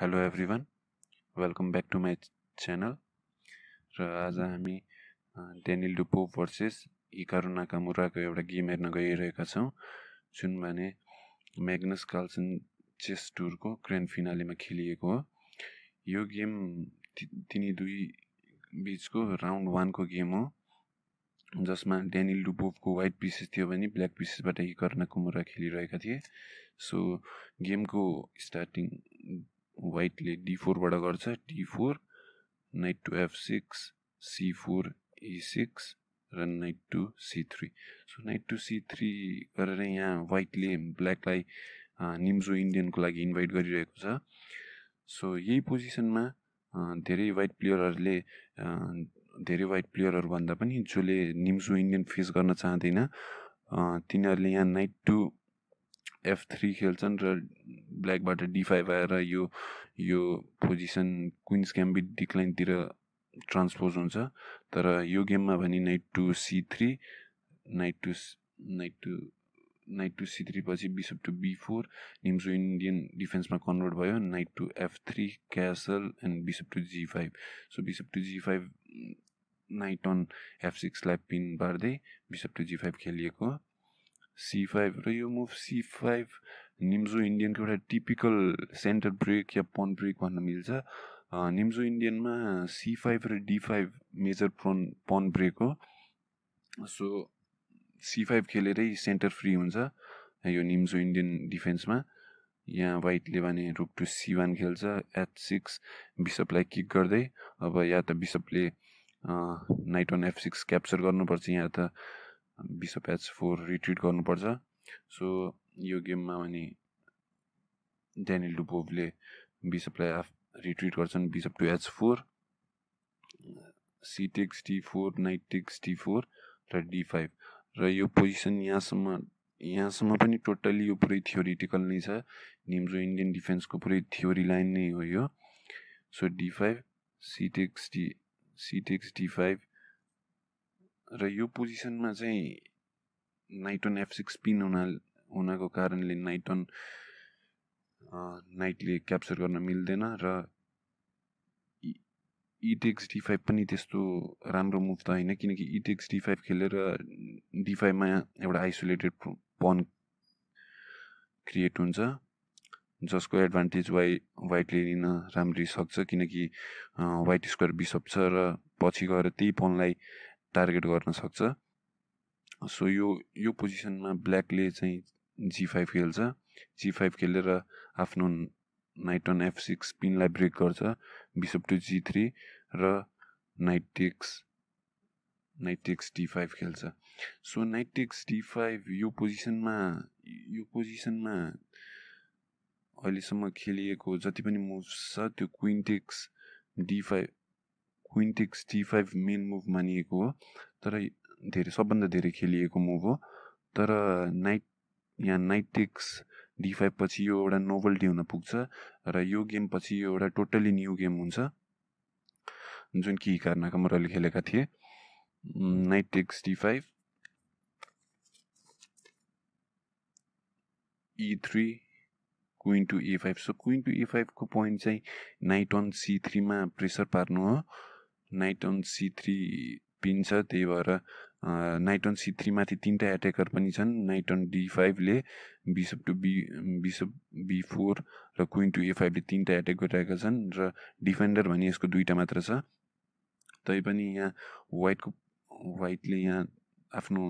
hello everyone welcome back to my channel र आज हामी डेनिल डुपो भर्सेस इकारो नाकामुराको एउटा गेम हेर्न गइरहेका छौँ जुन भने म्याग्नस कार्लसन चेस टुरको ग्रान्ड फिनालेमा खेलिएको हो यो गेम तिनी दुई बिचको राउन्ड वानको गेम हो जसमा डेनिल डुपोभको वाइट पिसेस थियो भने ब्ल्याक पिसेसबाट इकर मुरा खेलिरहेका थिए सो गेमको स्टार्टिङ वाइटले डी फोरबाट गर्छ D four knight to F six C four A six र knight to C three so knight to C three गरेर यहाँ वाइटले ब्ल्याकलाई निम्जो इन्डियनको लागि इन्भाइट गरिरहेको छ सो यही पोजिसनमा धेरै वाइट प्लेयरहरूले धेरै वाइट प्लेयरहरूभन्दा पनि जसले निम्सो इन्डियन फेस गर्न चाहँदैन तिनीहरूले यहाँ नाइट टू एफ थ्री खेल्छन् र ब्ल्याकबाट डी फाइभ आएर यो यो पोजिसन क्विन्स क्याम्बिट डिक्लाइनतिर ट्रान्सपोज हुन्छ तर यो गेममा भने knight to C three knight to knight to knight to C three पछि bishop to B four Nimzo Indian डिफेन्समा कन्भर्ट भयो knight to F three castle and bishop to G five so bishop to G five knight on F सिक्सलाई pin पार्दै bishop to G five खेलिएको C five र यो move C five निम्जो इन्डियनको एउटा typical centre break या pawn break भन्न मिल्छ Nimzo इन्डियनमा सी फाइभ र D five major pawn pawn break हो सो सी फाइभ खेलेरै सेन्टर फ्री हुन्छ यो निम्जो इन्डियन डिफेन्समा यहाँ वाइटले भने रुक टु सी वान खेल्छ एट सिक्स बिसपलाई किक गर्दै अब या त बिसपले knight on F six capture गर्नुपर्छ यहाँ त बिसप एच फोर रिट्रिट गर्नुपर्छ सो यो गेममा भने ड्यानियल डुपोभले बिसपलाई आफ रिट्रिट गर्छन् bishop to H four C takes D four knight takes D four र डी फाइभ र यो पोजिसन यहाँसम्म यहाँसम्म पनि टोटल्ली यो पुरै थियोरिटिकल नै छ निम्जो इन्डियन डिफेन्सको पुरै थ्योरी लाइन नै हो यो so D five C takes D C takes D five र यो पोजिसनमा चाहिँ नाइटन एफ सिक्स पिन हुना हुनाको कारणले नाइटन नाइटले क्याप्चर गर्न मिल्दैन र इटेक्स डी फाइभ पनि त्यस्तो राम्रो मुभ त होइन किनकि इटेक्स डी फाइभ खेलेर डी फाइभमा एउटा आइसोलेटेड पन क्रिएट हुन्छ जसको एडभान्टेज वाइ वाइटले लिन राम्ररी सक्छ किनकि वाइट स्क्वायर बिसप छ र पछि गएर त्यही पनलाई टार्गेट गर्न सक्छ सो यो यो पोजिसनमा ब्ल्याकले चाहिँ जी फाइभ खेल्छ जी फाइभ खेलेर आफ्नो नाइट अन एफ सिक्स पिनलाई ब्रेक गर्छ बिसप टु जी थ्री र knight takes knight takes D five खेल्छ so knight takes D five यो पोजिसनमा यो पोजिसनमा अहिलेसम्म खेलिएको जति पनि मुभ्स छ त्यो queen takes D five queen takes D five main move मानिएको हो तर धेरै सबभन्दा धेरै खेलिएको मुभ हो तर नाइट यहाँ नाइटिक्स डी फाइभ पछि यो एउटा नोभल्टी हुन पुग्छ र यो गेम पछि यो एउटा टोटल्ली न्यू गेम हुन्छ जुन कि हिकार नाकामुराले खेलेका थिए knight takes D five E three queen to A five so queen to A फाइभको पोइन्ट चाहिँ नाइट वान सी थ्रीमा प्रेसर पार्नु हो नाइट सी थ्री पिन छ त्यही भएर नाइट सी थ्रीमाथि तिनवटा एट्याकर पनि छन् नाइट डी फाइभले bishop to B bishop B four र क्विन टु ए फाइभले तिनवटा एट्याक गरिरहेका छन् र डिफेन्डर भने यसको दुईवटा मात्र छ तैपनि यहाँ वाइटको वाइटले यहाँ आफ्नो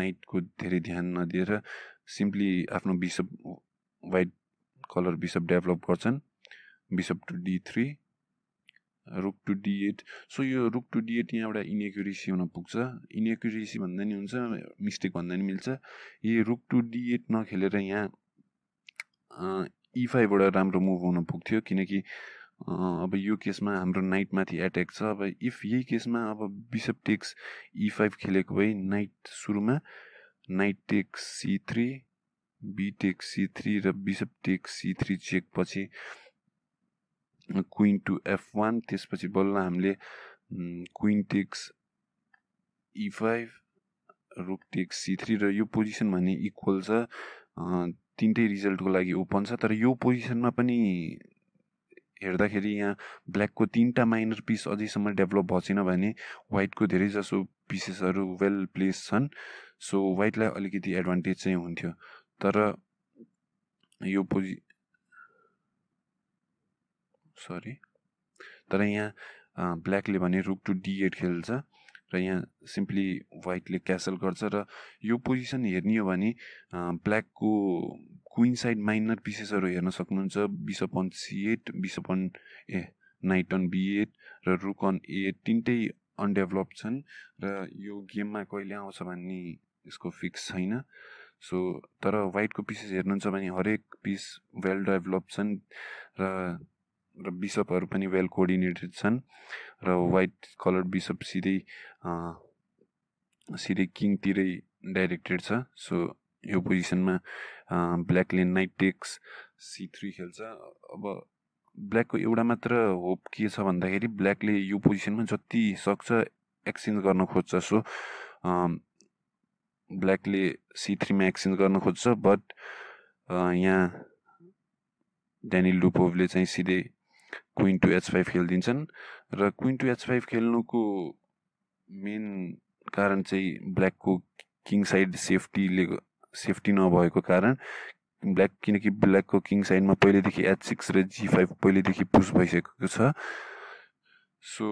नाइटको धेरै ध्यान नदिएर सिम्पली आफ्नो bishop white colour bishop develop गर्छन् bishop to D three rook to D eight so यो रुक टु डिएट यहाँ एउटा हुन पुग्छ इनएक्युरेसी भन्दा नि हुन्छ मिस्टेक भन्दा नि मिल्छ यही रुक टु डिएट नखेलेर यहाँ इफाइबाट राम्रो मुभ हुन पुग्थ्यो किनकि अब यो केसमा हाम्रो नाइटमाथि एट्याक छ अब इफ यही केसमा अब बिसप टेक्स ई फाइभ खेलेको भए नाइट सुरुमा knight takes C three B C three र bishop takes C three check पछि क्विन टु एफ वान त्यसपछि बल्ल हामीले queen takes E five rook takes C three र यो पोजिसन भने इक्वल छ तिनटै रिजल्टको लागि ओपन छ तर यो पोजिसनमा पनि हेर्दाखेरि यहाँ ब्ल्याकको तिनवटा माइनर पिस अझैसम्म डेभलप भएको छैन भने धेरै जसो पिसेसहरू वेल प्लेस छन् सो वाइटलाई अलिकति एडभान्टेज चाहिँ हुन्थ्यो तर यो पोजि सरी तर यहाँ ब्ल्याकले भने रुक टु डी एट खेल्छ र यहाँ सिम्पली वाइटले क्यासल गर्छ र यो पोजिसन हेर्ने हो भने ब्ल्याकको क्विन साइड माइनर पिसेसहरू हेर्न सक्नुहुन्छ bishop C eight bishop A knight on B eight र रुक अन एट तिनटै अनडेभलप छन् र यो गेममा कहिले आउँछ भन्ने यसको फिक्स छैन सो तर वाइटको पिसेस हेर्नुहुन्छ भने हरेक पिस वेल डेभलप छन् र र बिसपहरू पनि वेल कोअर्डिनेटेड छन् र वाइट कलर बिसप सिधै सिधै किङतिरै डाइरेक्टेड छ सो यो पोजिसनमा ब्ल्याकले नाइट टेक्स सी थ्री खेल्छ अब ब्ल्याकको एउटा मात्र होप के छ भन्दाखेरि ब्ल्याकले यो पोजिसनमा जति सक्छ एक्सचेन्ज गर्न खोज्छ सो ब्ल्याकले सी थ्रीमा एक्सचेन्ज गर्न खोज्छ बट यहाँ ड्यानिल डुपोभले चाहिँ सिधै क्विन टु एच फाइभ खेलिदिन्छन् र क्विन टु एच फाइभ खेल्नुको मेन कारण चाहिँ ब्ल्याकको किङ साइड सेफ्टीले सेफ्टी नभएको कारण ब्ल्याक किनकि ब्ल्याकको किङ साइडमा पहिलेदेखि एच सिक्स र जी फाइभ पहिलेदेखि पुस भइसकेको छ सो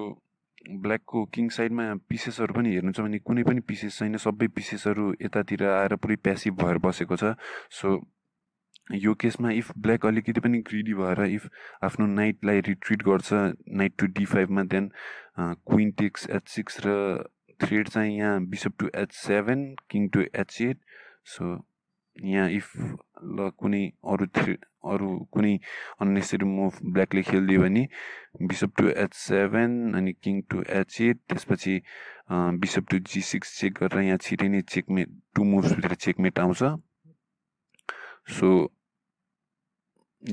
ब्ल्याकको किङ साइडमा पिसेसहरू पनि हेर्नु छ भने कुनै पनि पिसेस छैन सबै पिसेसहरू यतातिर आएर पुरै प्यासिभ भएर बसेको छ सो यो केसमा इफ ब्ल्याक अलिकति पनि ग्रिडी भएर इफ आफ्नो नाइटलाई रिट्रिट गर्छ नाइट टु डी फाइभमा then queen takes H six र थ्रेड चाहिँ यहाँ bishop to H seven king to H eight so यहाँ इफ ल कुनै अरू थ्रे अरू कुनै अन्नेसेरी मुभ ब्ल्याकले खेलिदियो भने बिसप टु एच सेभेन अनि किङ टु एच एट त्यसपछि bishop to G six check गरेर यहाँ छिटै नै चेकमेट टु मुभ्सभित्र चेकमेट आउँछ सो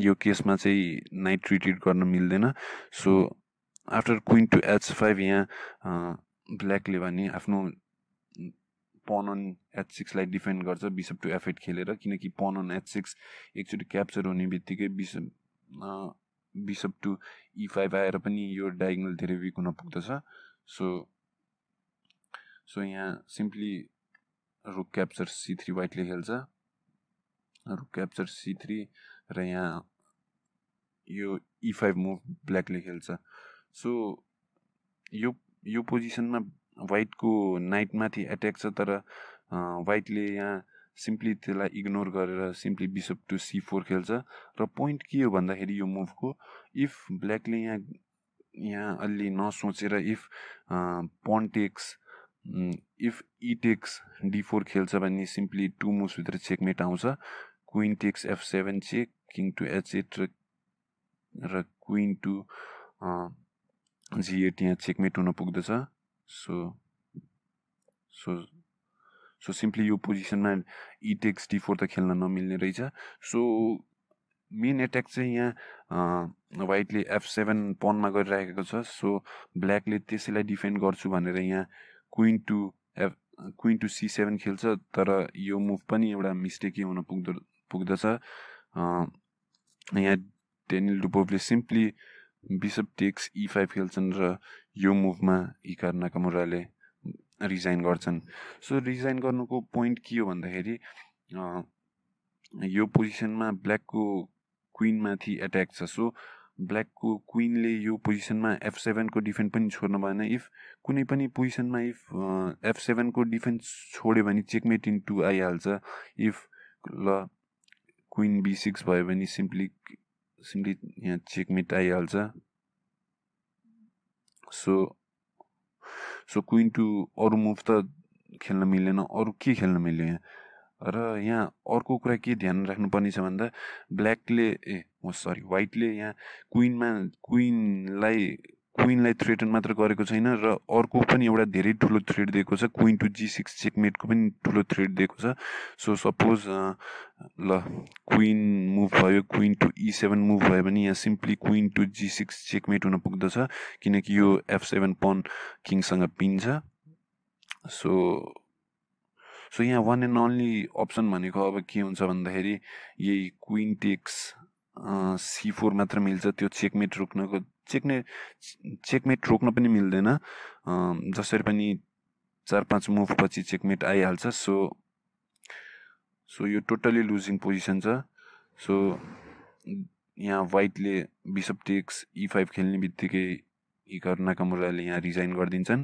यो केसमा चाहिँ नाइट रिट्रिट गर्न मिल्दैन so after queen to H five यहाँ ब्ल्याकले भने आफ्नो पन अन एच सिक्सलाई डिफेन्ड गर्छ बिसअप टु एफ खेलेर किनकि पन अन एच सिक्स एकचोटि क्याप्चर हुने बित्तिकै बिसअप बिसप टु ई फाइभ आएर पनि यो डायगनल धेरै विक हुन पुग्दछ सो सो यहाँ simply rook capture C three वाइटले खेल्छ हरू क्याप्चर सी थ्री र यहाँ यो इ फाइभ मुभ ब्ल्याकले खेल्छ सो यो यो पोजिसनमा वाइटको नाइटमाथि एट्याक छ तर वाइटले यहाँ सिम्पली त्यसलाई इग्नोर गरेर simply bishop to C four खेल्छ र पोइन्ट के हो भन्दाखेरि यो मुभको इफ ब्ल्याकले यहाँ यहाँ अलि नसोचेर if pawn takes if E takes D four खेल्छ भने सिम्पली टु मुभ्सभित्र चेकमेट आउँछ queen takes F seven check king to H eight र र क्विन टु जी एट यहाँ चेकमेट हुन पुग्दछ सो सो सो सिम्पली यो पोजिसनमा इटेक्स डी फोर त खेल्न नमिल्ने रहेछ सो मेन एट्याक चाहिँ यहाँ वाइटले एफ सेभेन पनमा गरिराखेको छ सो ब्ल्याकले त्यसैलाई डिफेन्ड गर्छु भनेर यहाँ queen to F queen to C seven खेल्छ तर यो मुभ पनि एउटा मिस्टेकै हुन पुग्दो पुग्दछ यहाँ डेनियल डुपोभले simply bishop takes E five खेल्छन् र यो मुभमा इकार नाकामुराले रिजाइन गर्छन् सो रिजाइन गर्नुको पोइन्ट के हो भन्दाखेरि यो पोजिसनमा ब्ल्याकको क्विनमाथि एट्याक छ सो ब्ल्याकको क्विनले यो पोजिसनमा एफ सेभेनको डिफेन्स पनि छोड्नु भएन इफ कुनै पनि पोजिसनमा इफ एफ सेभेनको डिफेन्स छोड्यो भने चेकमेट इन टू आइहाल्छ इफ ल क्विन बी सिक्स भयो भने सिम्पली सिम्पली यहाँ चेकमेट आइहाल्छ सो सो क्विन टु अरू मुभ त खेल्न मिलेन अरू के खेल्न मिल्यो यहाँ र यहाँ अर्को कुरा के ध्यान राख्नुपर्ने छ भन्दा ब्ल्याकले ए सरी वाइटले यहाँ क्विनमा क्विनलाई क्विनलाई थ्रेटन मात्र गरेको छैन र अर्को पनि एउटा धेरै ठुलो थ्रेड दिएको छ क्विन टु जी सिक्स चेकमेटको पनि ठुलो थ्रेड दिएको छ सो सपोज ल क्विन मुभ भयो queen to E seven move भयो भने यहाँ simply queen to G six checkmate हुन पुग्दछ किनकि यो एफ सेभेन पन किङसँग पिन्छ सो सो यहाँ वान एन्ड ओन्ली अप्सन भनेको अब के हुन्छ भन्दाखेरि यही क्विन टेक्स सी फोर मात्र मिल्छ त्यो चेकमेट रोक्नको चेकमे चेकमेट रोक्न पनि मिल्दैन जसरी पनि चार पाँच मुभपछि चेकमेट आइहाल्छ सो सो यो टोटल्ली लुजिङ पोजिसन छ सो यहाँ वाइटले बिसप टेक्स इ फाइभ खेल्ने बित्तिकै इकर नाकामुराले यहाँ रिजाइन गरिदिन्छन्